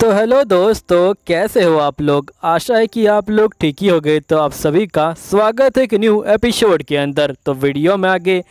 तो हेलो दोस्तों कैसे हो आप लोग आशा है कि आप लोग ठीक ही हो गए तो आप सभी का स्वागत है एक न्यू एपिसोड के अंदर तो वीडियो में आगे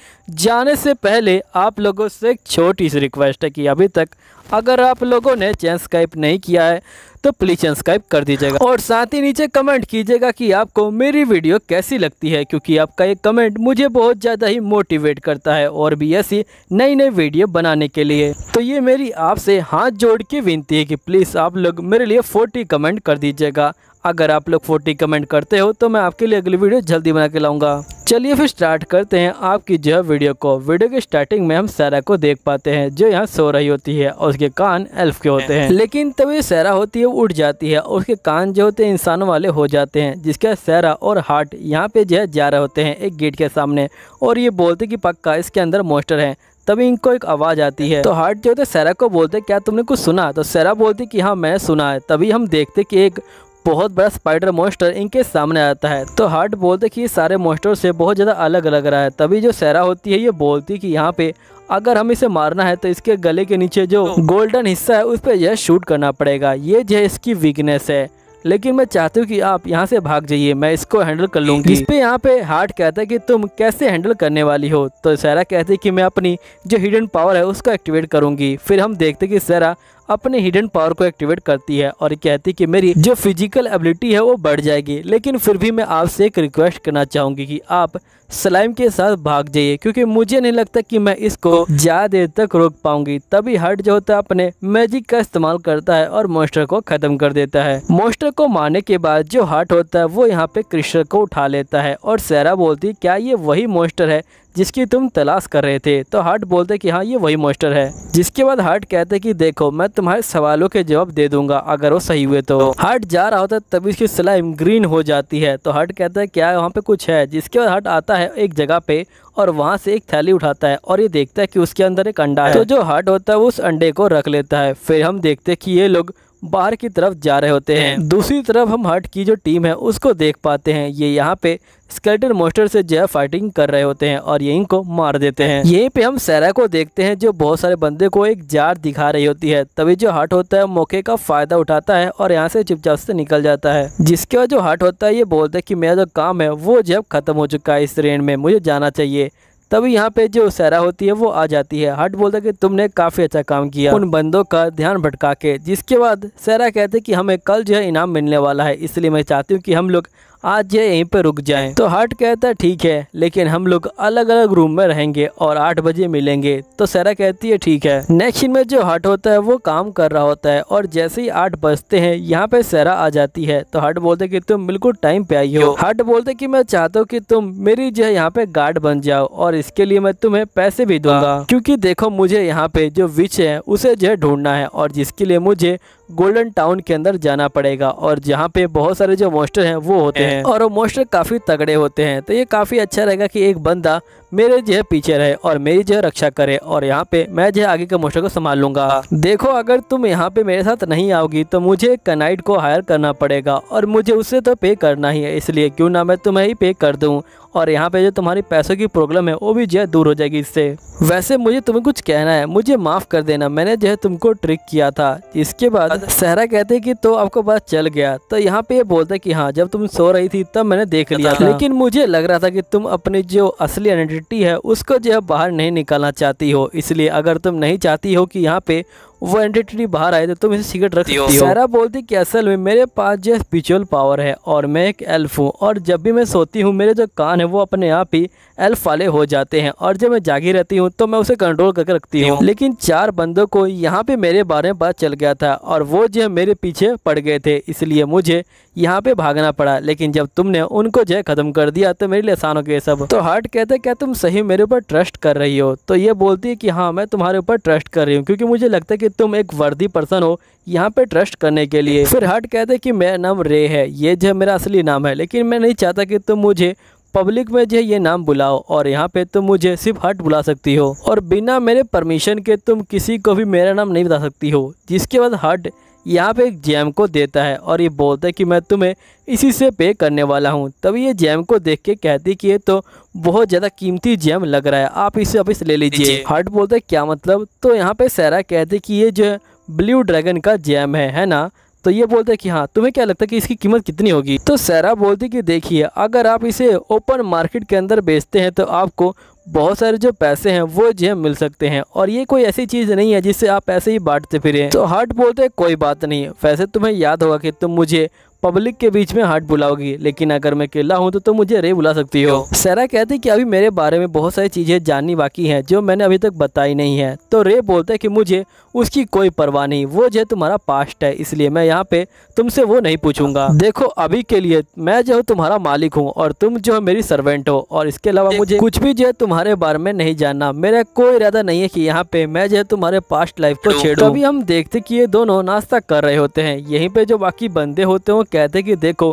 जाने से पहले आप लोगों से एक छोटी सी रिक्वेस्ट है कि अभी तक अगर आप लोगों ने चैन स्काइप नहीं किया है तो प्लीज़ स्काइप कर दीजिएगा और साथ ही नीचे कमेंट कीजिएगा कि आपको मेरी वीडियो कैसी लगती है क्योंकि आपका ये कमेंट मुझे बहुत ज़्यादा ही मोटिवेट करता है और भी ऐसी नई नई वीडियो बनाने के लिए तो ये मेरी आपसे हाथ जोड़ के विनती है कि प्लीज़ आप लोग मेरे लिए फोर्टी कमेंट कर दीजिएगा अगर आप लोग फोर्टी कमेंट करते हो तो मैं आपके लिए अगली वीडियो जल्दी बना के लाऊंगा चलिए फिर स्टार्ट करते हैं आपकी जो वीडियो को वीडियो के स्टार्टिंग में हम सारा को देख पाते हैं जो यहाँ सो रही होती है और उसके कान एल्फ के होते हैं लेकिन तभी ये होती है उठ जाती है और उसके कान जो होते हैं इंसानों वाले हो जाते हैं जिसका सैरा और हार्ट यहाँ पे जो है जा रहे होते हैं एक गेट के सामने और ये बोलते कि पक्का इसके अंदर मोस्टर है तभी इनको एक आवाज़ आती है तो हार्ट जो होते सैरा को बोलते क्या तुमने कुछ सुना तो सैरा बोलती कि हाँ मैं सुना है तभी हम देखते कि एक बहुत बड़ा स्पाइडर मोस्टर इनके सामने आता है तो हार्ट बोलते कि ये सारे मोस्टर से बहुत ज़्यादा अलग लग रहा है तभी जो सैरा होती है ये बोलती कि यहाँ पे अगर हम इसे मारना है तो इसके गले के नीचे जो गोल्डन हिस्सा है उस पर यह शूट करना पड़ेगा ये जो है इसकी वीकनेस है लेकिन मैं चाहती हूँ कि आप यहाँ से भाग जाइए मैं इसको हैंडल कर लूँगी इस पे यहाँ पे हार्ट कहता है कि तुम कैसे हैंडल करने वाली हो तो सैरा कहती है कि मैं अपनी जो हिडन पावर है उसको एक्टिवेट करूँगी फिर हम देखते कि सैरा अपने हिडन पावर को एक्टिवेट करती है और कहती है कि मेरी जो फिजिकल एबिलिटी है वो बढ़ जाएगी लेकिन फिर भी मैं आपसे एक रिक्वेस्ट करना चाहूँगी कि आप स्लाइम के साथ भाग जाइए क्योंकि मुझे नहीं लगता कि मैं इसको ज़्यादा देर तक रोक पाऊंगी तभी हर्ट जो होता है अपने मैजिक का इस्तेमाल करता है और मोस्टर को खत्म कर देता है मोस्टर को मारने के बाद जो हर्ट होता है वो यहाँ पे क्रिस्टर को उठा लेता है और सैरा बोलती क्या ये वही मोस्टर है जिसकी तुम तलाश कर रहे थे तो हार्ट बोलते कि हाँ ये वही मोस्टर है जिसके बाद हार्ट कहते कि देखो मैं तुम्हारे सवालों के जवाब दे दूंगा अगर वो सही हुए तो हार्ट जा रहा होता है तभी उसकी स्लाइम ग्रीन हो जाती है तो हार्ट कहता है क्या वहाँ पे कुछ है जिसके बाद हार्ट आता जाता है एक जगह पे और वहाँ से एक थैली उठाता है और ये देखता है कि उसके अंदर एक अंडा है तो जो हार्ट होता है उस अंडे को रख लेता है फिर हम देखते हैं कि ये लोग बाहर की तरफ जा रहे होते हैं दूसरी तरफ हम हट की जो टीम है उसको देख पाते हैं ये यहाँ पे स्केलेटन मोस्टर से जो है फाइटिंग कर रहे होते हैं और यहीं को मार देते हैं यहीं पे हम सैरा को देखते हैं जो बहुत सारे बंदे को एक जार दिखा रही होती है तभी जो हट होता है मौके का फायदा उठाता है और यहाँ से चुपचाप से निकल जाता है जिसके बाद जो हट होता है ये बोलता है की मेरा जो काम है वो जब खत्म हो चुका है इस ट्रेन में मुझे जाना चाहिए तभी यहाँ पे जो सैरा होती है वो आ जाती है हट बोलता है कि तुमने काफ़ी अच्छा काम किया उन बंदों का ध्यान भटका के जिसके बाद सैरा कहते कि हमें कल जो है इनाम मिलने वाला है इसलिए मैं चाहती हूँ कि हम लोग आज ये यहीं पर रुक जाए तो हर्ट कहता है ठीक है लेकिन हम लोग अलग अलग रूम में रहेंगे और आठ बजे मिलेंगे तो सरा कहती है ठीक है नेक्स्ट में जो हट होता है वो काम कर रहा होता है और जैसे ही आठ बजते हैं यहाँ पे सरा आ जाती है तो हट बोलते कि तुम बिल्कुल टाइम पे आई हो हट बोलते कि मैं चाहता हूँ कि तुम मेरी जो है यहाँ पे गार्ड बन जाओ और इसके लिए मैं तुम्हें पैसे भी दूंगा क्यूँकी देखो मुझे यहाँ पे जो विच है उसे जो है ढूंढना है और जिसके लिए मुझे गोल्डन टाउन के अंदर जाना पड़ेगा और जहाँ पे बहुत सारे जो मोस्टर हैं वो होते हैं और वो मोस्टर काफ़ी तगड़े होते हैं तो ये काफ़ी अच्छा रहेगा कि एक बंदा मेरे जो है पीछे रहे और मेरी जो है रक्षा करे और यहाँ पे मैं जो है आगे के मोस्टर को संभाल लूंगा देखो अगर तुम यहाँ पे मेरे साथ नहीं आओगी तो मुझे कनाइट को हायर करना पड़ेगा और मुझे उसे तो पे करना ही है इसलिए क्यों ना मैं तुम्हें ही पे कर दूँ और यहाँ पे जो तुम्हारी पैसों की प्रॉब्लम है वो भी जो है दूर हो जाएगी इससे वैसे मुझे तुम्हें कुछ कहना है मुझे माफ़ कर देना मैंने जो है तुमको ट्रिक किया था इसके बाद सहरा कहते कि तो आपको बात चल गया तो यहाँ पे ये बोलते कि हाँ जब तुम सो रही थी तब मैंने देख लिया हाँ। लेकिन मुझे लग रहा था कि तुम अपनी जो असली आइडेंटिटी मिट्टी है उसको जो है बाहर नहीं निकालना चाहती हो इसलिए अगर तुम नहीं चाहती हो कि यहाँ पे वो एंटिटी बाहर आए तो तुम इसे सीक्रेट रख सारा बोलती असल में मेरे पास जो स्पिरिचुअल पावर है और मैं एक एल्फ हूँ और जब भी मैं सोती हूँ मेरे जो कान है वो अपने आप ही एल्फ वाले हो जाते हैं और जब मैं जागी रहती हूँ तो मैं उसे कंट्रोल करके रखती हूँ लेकिन चार बंदों को यहाँ पे मेरे बारे में पता चल गया था और वो जो मेरे पीछे पड़ गए थे इसलिए मुझे यहाँ पे भागना पड़ा लेकिन जब तुमने उनको जो खत्म कर दिया तो मेरे लिए आसान हो गया सब तो हार्ट कहते क्या तुम सही मेरे ऊपर ट्रस्ट कर रही हो तो ये बोलती है कि हाँ मैं तुम्हारे ऊपर ट्रस्ट कर रही हूँ क्योंकि मुझे लगता है कि तुम एक वर्दी पर्सन हो यहाँ पे ट्रस्ट करने के लिए फिर हट कहते कि मेरा नाम रे है ये जो मेरा असली नाम है लेकिन मैं नहीं चाहता कि तुम मुझे पब्लिक में जो ये नाम बुलाओ और यहाँ पे तुम मुझे सिर्फ हट बुला सकती हो और बिना मेरे परमिशन के तुम किसी को भी मेरा नाम नहीं बता सकती हो जिसके बाद हट यहाँ पे एक जैम को देता है और ये बोलता है कि मैं तुम्हें इसी से पे करने वाला हूँ तभी ये जैम को देख के कहती कि ये तो बहुत ज़्यादा कीमती जेम लग रहा है आप इसे वापस ले लीजिए हार्ट बोलते क्या मतलब तो यहाँ पे सैरा कहते कि ये जो ब्लू ड्रैगन का जैम है है ना तो ये बोलते हैं कि हाँ तुम्हें क्या लगता है कि इसकी कीमत कितनी होगी तो सैरा बोलती कि देखिए अगर आप इसे ओपन मार्केट के अंदर बेचते हैं तो आपको बहुत सारे जो पैसे हैं वो जो मिल सकते हैं और ये कोई ऐसी चीज़ नहीं है जिससे आप पैसे ही बांटते फिरे तो हार्ट बोलते कोई बात नहीं वैसे तुम्हें याद होगा कि तुम मुझे पब्लिक के बीच में हार्ट बुलाओगी लेकिन अगर मैं अकेला हूँ तो तुम तो मुझे रे बुला सकती हो सरा कहती कि अभी मेरे बारे में बहुत सारी चीज़ें जाननी बाकी हैं जो मैंने अभी तक बताई नहीं है तो रे बोलते हैं कि मुझे उसकी कोई परवाह नहीं वो जो तुम्हारा पास्ट है इसलिए मैं यहाँ पे तुमसे वो नहीं पूछूंगा देखो अभी के लिए मैं जो तुम्हारा मालिक हूँ और तुम जो मेरी सर्वेंट हो और इसके अलावा मुझे कुछ भी जो है तुम्हारे बारे में नहीं जानना मेरा कोई इरादा नहीं है की यहाँ पे मैं जो है तुम्हारे पास्ट लाइफ को छेड़ू अभी हम देखते की ये दोनों नाश्ता कर रहे होते हैं यही पे जो बाकी बंदे होते हैं कहते कि देखो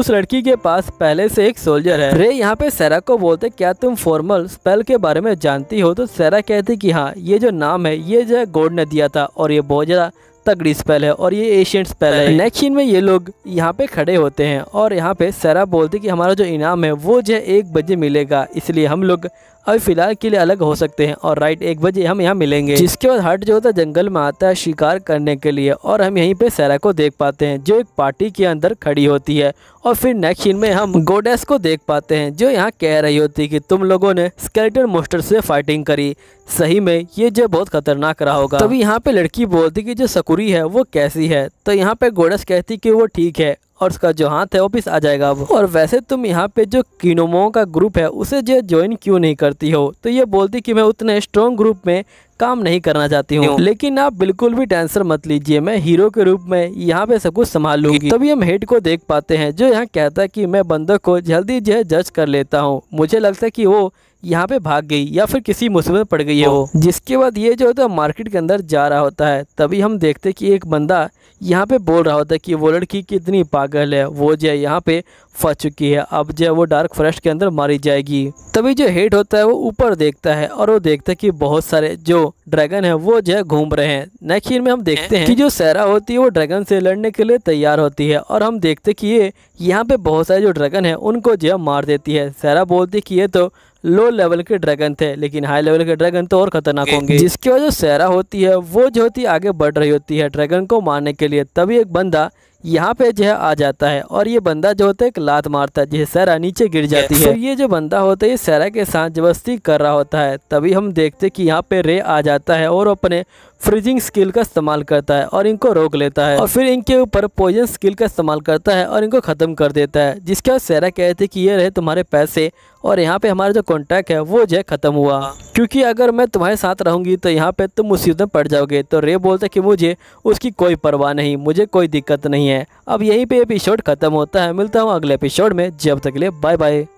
उस लड़की के पास पहले से एक सोल्जर है रे यहाँ पे सैरा को बोलते क्या तुम फॉर्मल स्पेल के बारे में जानती हो तो सैरा कहती कि हाँ ये जो नाम है ये जो है गोड ने दिया था और ये बहुत ज़्यादा तगड़ी स्पेल है और ये एशियन स्पेल है नेक्स्ट सीन में ये लोग यहाँ पे खड़े होते हैं और यहाँ पे सरा बोलते कि हमारा जो इनाम है वो जो है एक बजे मिलेगा इसलिए हम लोग अभी फिलहाल के लिए अलग हो सकते हैं और राइट एक बजे हम यहाँ मिलेंगे जिसके बाद हट जो तो होता है जंगल में आता है शिकार करने के लिए और हम यहीं पे सैरा को देख पाते हैं जो एक पार्टी के अंदर खड़ी होती है और फिर नेक्स्ट सीन में हम गोडेस को देख पाते हैं जो यहाँ कह रही होती है कि तुम लोगों ने स्केलेटन मोस्टर से फाइटिंग करी सही में ये जो बहुत खतरनाक रहा होगा तभी यहाँ पे लड़की बोलती कि जो सकुरी है वो कैसी है तो यहाँ पे गोडेस कहती कि वो ठीक है और उसका जो हाथ है ऑफिस आ जाएगा अब और वैसे तुम यहाँ पे जो किनोमो का ग्रुप है उसे जो ज्वाइन क्यों नहीं करती हो तो ये बोलती कि मैं उतने स्ट्रॉन्ग ग्रुप में काम नहीं करना चाहती हूँ लेकिन आप बिल्कुल भी टेंसर मत लीजिए मैं हीरो के रूप में यहाँ पे सब कुछ संभाल लूंगी तभी हम हेड को देख पाते हैं जो यहाँ कहता है कि मैं बंदक को जल्दी जो है जज कर लेता हूँ मुझे लगता है कि वो यहाँ पे भाग गई या फिर किसी मुसीबत पड़ गई है वो हाँ। जिसके बाद ये जो होता है तो मार्केट के अंदर जा रहा होता है तभी हम देखते कि एक बंदा यहाँ पे बोल रहा होता है कि वो लड़की कितनी पागल है वो जो है यहाँ पे फंस चुकी है अब जो है वो डार्क फॉरेस्ट के अंदर मारी जाएगी तभी जो हेड होता है वो ऊपर देखता है और वो देखता है कि बहुत सारे जो ड्रैगन है वो जो है घूम रहे हैं नेक्स्ट में हम देखते हैं हाँ। कि जो सहरा होती है वो ड्रैगन से लड़ने के लिए तैयार होती है और हम देखते कि ये यहाँ पे बहुत सारे जो ड्रैगन है उनको जो है मार देती है सहरा बोलती कि ये तो लो लेवल के ड्रैगन थे लेकिन हाई लेवल के ड्रैगन तो और खतरनाक होंगे जिसकी वजह सहरा होती है वो जो होती है आगे बढ़ रही होती है ड्रैगन को मारने के लिए तभी एक बंदा यहाँ पे जो है आ जाता है और ये बंदा जो होता है एक लात मारता है जिसे सहरा नीचे गिर जाती है तो ये जो बंदा होता है ये सहरा के साथ जबस्ती कर रहा होता है तभी हम देखते कि यहाँ पे रे आ जाता है और अपने फ्रीजिंग स्किल का इस्तेमाल करता है और इनको रोक लेता है और फिर इनके ऊपर पॉइजन स्किल का इस्तेमाल करता है और इनको ख़त्म कर देता है जिसके सैरा कह रहे थे कि ये रहे तुम्हारे पैसे और यहाँ पे हमारा जो कॉन्टैक्ट है वो जो ख़त्म हुआ क्योंकि अगर मैं तुम्हारे साथ रहूँगी तो यहाँ पे तुम मुसीबत में पड़ जाओगे तो रे बोलता कि मुझे उसकी कोई परवाह नहीं मुझे कोई दिक्कत नहीं है अब यहीं पर एपिसोड ख़त्म होता है मिलता हूँ अगले एपिसोड में जब तक ले लिए बाय बाय